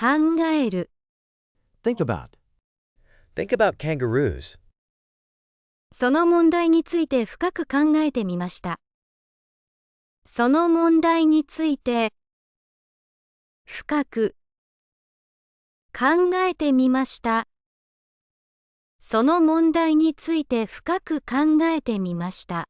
考える Think about. Think about kangaroos. その問題について深く考えてみました。その問題について深く考えてみました。その問題について深く考えてみました。